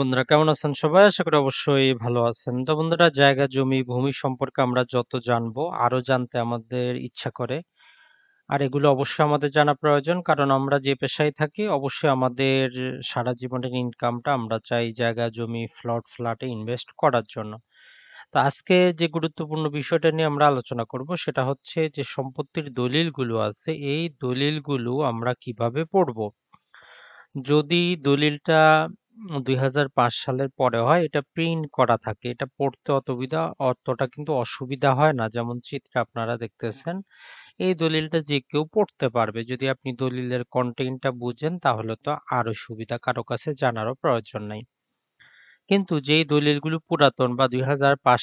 বন্ধুরা কেমন আছেন সবাই আশা করি অবশ্যই ভালো আছেন তো বন্ধুরা জায়গা জমি ভূমি সম্পর্কে আমরা যত জানবো আরো জানতে আমাদের ইচ্ছা করে আর এগুলো অবশ্যই আমাদের জানা প্রয়োজন কারণ আমরা যে পেশায় থাকি অবশ্যই আমাদের সারা জীবনের ইনকামটা আমরা চাই জায়গা জমি ফ্লট ফ্ল্যাটে ইনভেস্ট করার জন্য তো আজকে যে গুরুত্বপূর্ণ বিষয়টা নিয়ে আমরা আলোচনা করব সেটা হচ্ছে যে সম্পত্তির দলিলগুলো আছে এই দলিলগুলো আমরা কিভাবে পড়ব যদি দলিলটা দুই সালের পরে হয় এটা প্রিন্ট করা থাকে এটা পড়তে অতবিধা অতটা কিন্তু অসুবিধা হয় না যেমন চিত্রে আপনারা দেখতেছেন এই দলিলটা যে কেউ পড়তে পারবে যদি আপনি দলিলের কন্টেন্টটা বুঝেন তাহলে তো আরো সুবিধা কারো কাছে জানারও প্রয়োজন নাই কিন্তু যেই দলিলগুলো পুরাতন বা দুই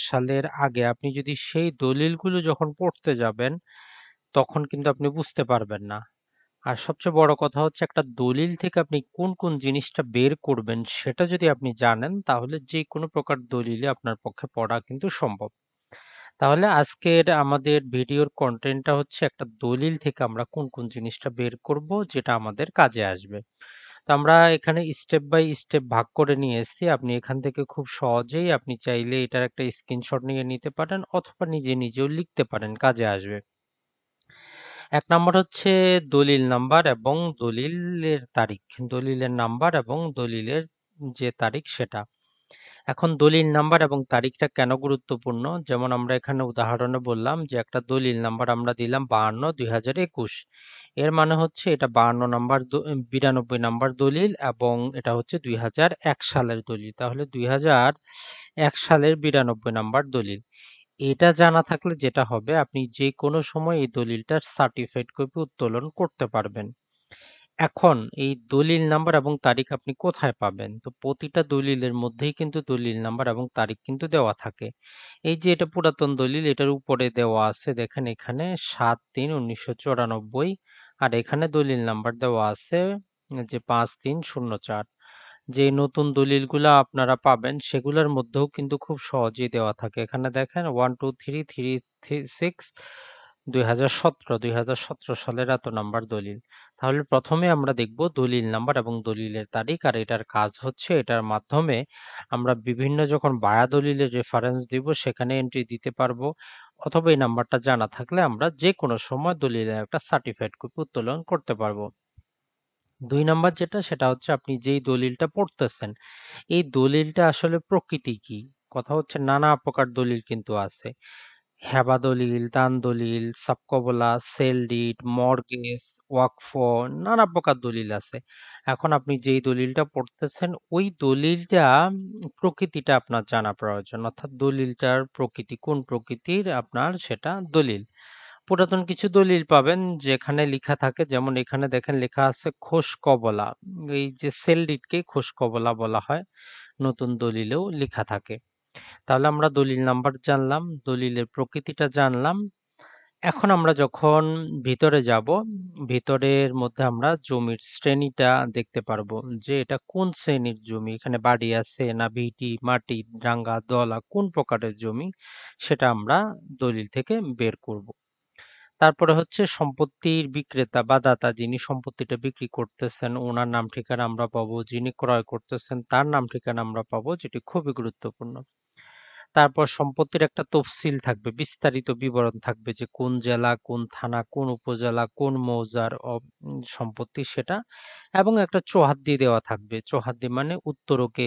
সালের আগে আপনি যদি সেই দলিলগুলো যখন পড়তে যাবেন তখন কিন্তু আপনি বুঝতে পারবেন না আর সবচেয়ে বড় কথা হচ্ছে একটা দলিল থেকে আপনি কোন কোন জিনিসটা বের করবেন সেটা যদি আপনি জানেন তাহলে যে কোনো প্রকার দলিলে আপনার পক্ষে পড়া কিন্তু সম্ভব তাহলে আজকের আমাদের ভিডিওর কন্টেন্টটা হচ্ছে একটা দলিল থেকে আমরা কোন কোন জিনিসটা বের করব যেটা আমাদের কাজে আসবে তো আমরা এখানে স্টেপ বাই স্টেপ ভাগ করে নিয়ে এসেছি আপনি এখান থেকে খুব সহজেই আপনি চাইলে এটার একটা স্ক্রিনশট নিয়ে নিতে পারেন অথবা নিজে নিজেও লিখতে পারেন কাজে আসবে এক নম্বর হচ্ছে দলিল নাম্বার এবং দলিলের তারিখ। দলিলের নাম্বার এবং দলিলের যে তারিখ সেটা। এখন দলিল নাম্বার এবং তারিখটা কেন গুরুত্বপূর্ণ? যেমন আমরা এখানে উদাহরণে বললাম যে একটা দলিল নাম্বার আমরা দিলাম দুই হাজার একুশ এর মানে হচ্ছে এটা বাহান্ন নাম্বার বিরানব্বই নাম্বার দলিল এবং এটা হচ্ছে দুই হাজার এক সালের দলিল। তাহলে দুই হাজার এক সালের বিরানব্বই নাম্বার দলিল। এটা জানা থাকলে যেটা হবে আপনি যে কোনো সময় এই দলিলটার সার্টিফাইড কপি উত্তোলন করতে পারবেন। এখন এই দলিল নাম্বার এবং তারিখ আপনি কোথায় পাবেন? তো প্রতিটা দলিলের মধ্যেই কিন্তু দলিল নাম্বার এবং তারিখ কিন্তু দেওয়া থাকে। এই যে এটা পুরাতন দলিল এটার উপরে দেওয়া আছে দেখেন এখানে সাত তিন উনিশশো আর এখানে দলিল নাম্বার দেওয়া আছে যে পাঁচ তিন শূন্য চার যে নতুন দলিলগুলা আপনারা পাবেন সেগুলোর মধ্যেও কিন্তু খুব সহজেই দেওয়া থাকে এখানে দেখেন one two three three six দুই হাজার সতেরো দুই হাজার সতেরো সালের এত নাম্বার দলিল তাহলে প্রথমে আমরা দেখব দলিল নাম্বার এবং দলিলের তারিখ আর এটার কাজ হচ্ছে এটার মাধ্যমে আমরা বিভিন্ন যখন বায়া দলিলের রেফারেন্স দিব সেখানে এন্ট্রি দিতে পারবো অথবা এই নাম্বারটা জানা থাকলে আমরা যে কোনো সময় দলিলের একটা সার্টিফাইড কপি উত্তোলন করতে পারবো দুই নাম্বার যেটা সেটা হচ্ছে আপনি যেই দলিলটা পড়তেছেন এই দলিলটা আসলে প্রকৃতি কি কথা হচ্ছে নানা প্রকার দলিল কিন্তু আছে হেবা দলিল দান দলিল সাবকবলা সেল ডিড মর্গেজ ওয়াকফ নানা প্রকার দলিল আছে এখন আপনি যেই দলিলটা পড়তেছেন ওই দলিলটা প্রকৃতিটা আপনার জানা প্রয়োজন অর্থাৎ দলিলটার প্রকৃতি কোন প্রকৃতির আপনার সেটা দলিল পুরাতন কিছু দলিল পাবেন যেখানে লেখা থাকে যেমন এখানে দেখেন লেখা আছে খোস কবলা এই যে সেলডিটকে খোস কবলা বলা হয় নতুন দলিলেও লেখা থাকে তাহলে আমরা দলিল নাম্বার জানলাম দলিলের প্রকৃতিটা জানলাম এখন আমরা যখন ভিতরে যাব ভিতরের মধ্যে আমরা জমির শ্রেণীটা দেখতে পারবো যে এটা কোন শ্রেণীর জমি এখানে বাড়ি আছে না ভিটি মাটি ডাঙ্গা দলা কোন প্রকারের জমি সেটা আমরা দলিল থেকে বের করব তারপরে হচ্ছে সম্পত্তির বিক্রেতা বা দাতা যিনি সম্পত্তিটা বিক্রি করতেছেন ওনার নাম ঠিকানা আমরা পাবো যিনি ক্রয় করতেছেন তার নাম ঠিকানা আমরা পাবো যেটি খুবই গুরুত্বপূর্ণ তারপর সম্পত্তির একটা তফসিল থাকবে বিস্তারিত বিবরণ থাকবে যে কোন জেলা কোন থানা কোন উপজেলা কোন মৌজার সম্পত্তি সেটা এবং একটা চৌহাদ্দি দেওয়া থাকবে চৌহাদ্দি মানে উত্তরকে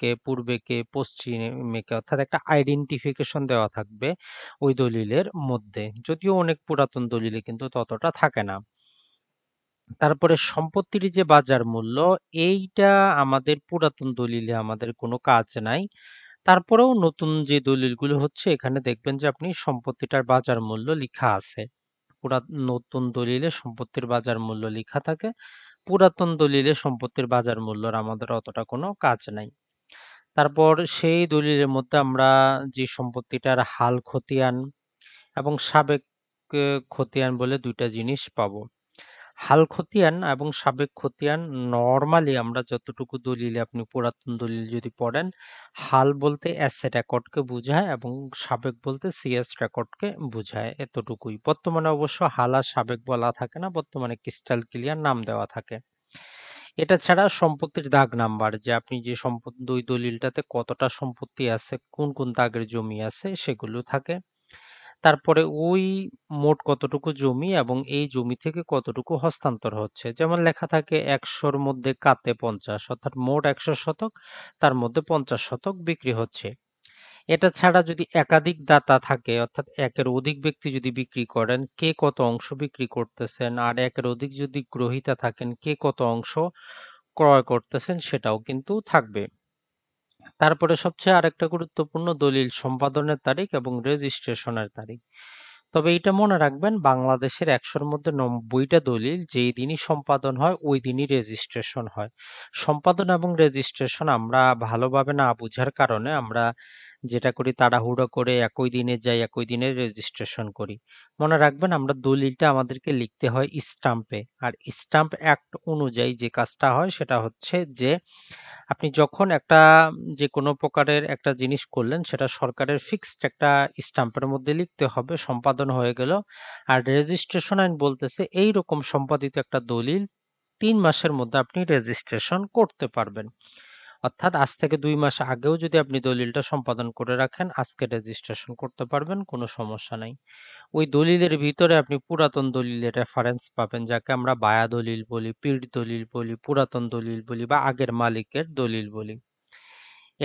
কে পূর্বেকে কে অর্থাৎ একটা আইডেন্টিফিকেশন দেওয়া থাকবে ওই দলিলের মধ্যে যদিও অনেক পুরাতন দলিলে কিন্তু ততটা থাকে না তারপরে সম্পত্তির যে বাজার মূল্য এইটা আমাদের পুরাতন দলিলে আমাদের কোনো কাজ নাই তারপরেও নতুন যে দলিলগুলো হচ্ছে এখানে দেখবেন যে আপনি সম্পত্তিটার বাজার মূল্য লিখা আছে পুরাতন নতুন দলিলে সম্পত্তির বাজার মূল্য লিখা থাকে পুরাতন দলিলে সম্পত্তির বাজার মূল্যর আমাদের অতটা কোনো কাজ নাই তারপর সেই দলিলের মধ্যে আমরা যে সম্পত্তিটার হাল খতিয়ান এবং সাবেক খতিয়ান বলে দুইটা জিনিস পাবো হাল খতিয়ান এবং সাবেক খতিয়ান নর্মালি আমরা যতটুকু দলিলে আপনি পুরাতন দলিল যদি পড়েন হাল বলতে অ্যাসে রেকর্ডকে বোঝায় এবং সাবেক বলতে সিএস রেকর্ডকে বোঝায় এতটুকুই বর্তমানে অবশ্য হাল আর সাবেক বলা থাকে না বর্তমানে ক্রিস্টাল ক্লিয়ার নাম দেওয়া থাকে এটা ছাড়া সম্পত্তির দাগ নাম্বার যে আপনি যে সম্পদ দুই দলিলটাতে কতটা সম্পত্তি আছে কোন কোন দাগের জমি আছে সেগুলো থাকে তারপরে ওই মোট কতটুকু জমি এবং এই জমি থেকে কতটুকু হস্তান্তর হচ্ছে যেমন লেখা থাকে একশোর মধ্যে কাতে পঞ্চাশ অর্থাৎ মোট একশো শতক তার মধ্যে পঞ্চাশ শতক বিক্রি হচ্ছে এটা ছাড়া যদি একাধিক দাতা থাকে অর্থাৎ একের অধিক ব্যক্তি যদি বিক্রি করেন কে কত অংশ বিক্রি করতেছেন আর একের অধিক যদি গ্রহিতা থাকেন কে কত অংশ ক্রয় করতেছেন সেটাও কিন্তু থাকবে তারপরে সবচেয়ে আরেকটা গুরুত্বপূর্ণ দলিল সম্পাদনের তারিখ এবং রেজিস্ট্রেশনের তারিখ তবে এটা মনে রাখবেন বাংলাদেশের একশোর মধ্যে নব্বইটা দলিল যেই দিনই সম্পাদন হয় ওই দিনই রেজিস্ট্রেশন হয় সম্পাদন এবং রেজিস্ট্রেশন আমরা ভালোভাবে না বুঝার কারণে আমরা যেটা করি তাড়াহুড়ো করে একই দিনে যাই একই দিনে রেজিস্ট্রেশন করি মনে রাখবেন আমরা দলিলটা আমাদেরকে লিখতে হয় স্টাম্পে আর স্টাম্প অ্যাক্ট অনুযায়ী যে কাজটা হয় সেটা হচ্ছে যে আপনি যখন একটা যে কোনো প্রকারের একটা জিনিস করলেন সেটা সরকারের ফিক্সড একটা স্টাম্পের মধ্যে লিখতে হবে সম্পাদন হয়ে গেল আর রেজিস্ট্রেশন আইন বলতেছে এই রকম সম্পাদিত একটা দলিল তিন মাসের মধ্যে আপনি রেজিস্ট্রেশন করতে পারবেন অর্থাৎ আজ থেকে দুই মাস আগেও যদি আপনি দলিলটা সম্পাদন করে রাখেন আজকে রেজিস্ট্রেশন করতে পারবেন কোনো সমস্যা নাই ওই দলিলের ভিতরে আপনি পুরাতন দলিলের রেফারেন্স পাবেন যাকে আমরা বায়া দলিল বলি পীর দলিল বলি পুরাতন দলিল বলি বা আগের মালিকের দলিল বলি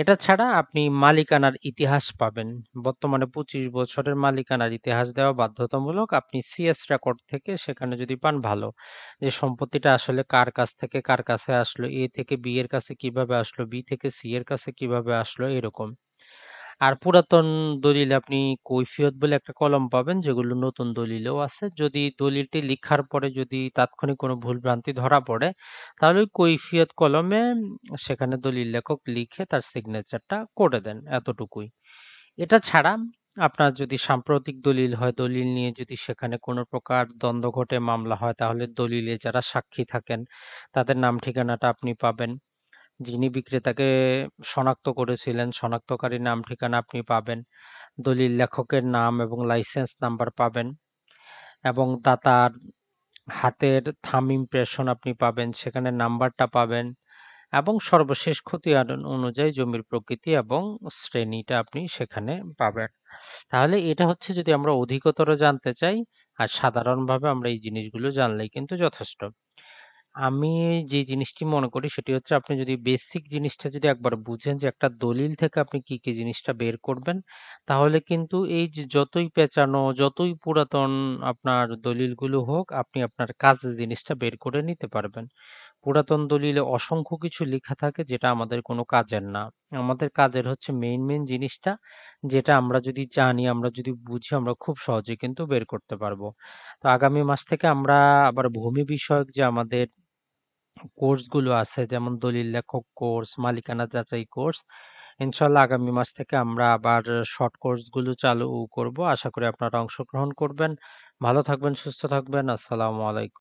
এটা ছাড়া আপনি মালিকানার ইতিহাস পাবেন। বর্তমানে পঁচিশ বছরের মালিকানার ইতিহাস দেওয়া বাধ্যতামূলক। আপনি সিএস রেকর্ড থেকে সেখানে যদি পান ভালো। যে সম্পত্তিটা আসলে কার কাছ থেকে কার কাছে আসলো, এ থেকে বি এর কাছে কিভাবে আসলো, বি থেকে সি এর কাছে কিভাবে আসলো এরকম। আর পুরাতন দলিলে আপনি কৈফিয়ত বলে একটা কলম পাবেন যেগুলো নতুন দলিলেও আছে যদি দলিলটি লিখার পরে যদি তাৎক্ষণিক কোনো ভুলভ্রান্তি ধরা পড়ে তাহলে ওই কৈফিয়ত কলমে সেখানে দলিল লেখক লিখে তার সিগনেচারটা করে দেন এতটুকুই এটা ছাড়া আপনার যদি সাম্প্রতিক দলিল হয় দলিল নিয়ে যদি সেখানে কোনো প্রকার দ্বন্দ্ব ঘটে মামলা হয় তাহলে দলিলে যারা সাক্ষী থাকেন তাদের নাম ঠিকানাটা আপনি পাবেন যিনি বিক্রেতাকে শনাক্ত করেছিলেন শনাক্তকারী নাম ঠিকানা আপনি পাবেন দলিল লেখকের নাম এবং লাইসেন্স নাম্বার পাবেন এবং দাতার হাতের থাম ইমপ্রেশন আপনি পাবেন সেখানে নাম্বারটা পাবেন এবং সর্বশেষ খতিয়ান অনুযায়ী জমির প্রকৃতি এবং শ্রেণীটা আপনি সেখানে পাবেন তাহলে এটা হচ্ছে যদি আমরা অধিকতর জানতে চাই আর সাধারণভাবে আমরা এই জিনিসগুলো জানলেই কিন্তু যথেষ্ট আমি যে জিনিসটি মনে করি সেটি হচ্ছে আপনি যদি বেসিক জিনিসটা যদি একবার বুঝেন যে একটা দলিল থেকে আপনি কি, কি জিনিসটা বের করবেন, তাহলে কিন্তু এই যে যতই পেঁচানো, যতই পুরাতন আপনার দলিলগুলো হোক, আপনি আপনার কাজের জিনিসটা বের করে নিতে পারবেন। পুরাতন দলিলে অসংখ্য কিছু লেখা থাকে যেটা আমাদের কোনো কাজের না আমাদের কাজের হচ্ছে মেইন মেইন জিনিসটা যেটা আমরা যদি জানি আমরা যদি বুঝি আমরা খুব সহজে কিন্তু বের করতে পারবো তো আগামী মাস থেকে আমরা আবার ভূমি বিষয়ক যে আমাদের কোর্সগুলো আছে যেমন দলিল লেখক কোর্স মালিকানা যাচাই কোর্স ইনশাল্লাহ আগামী মাস থেকে আমরা আবার শর্ট কোর্সগুলো চালু করব আশা করি আপনারা অংশগ্রহণ করবেন ভালো থাকবেন সুস্থ থাকবেন আসসালামু আলাইকুম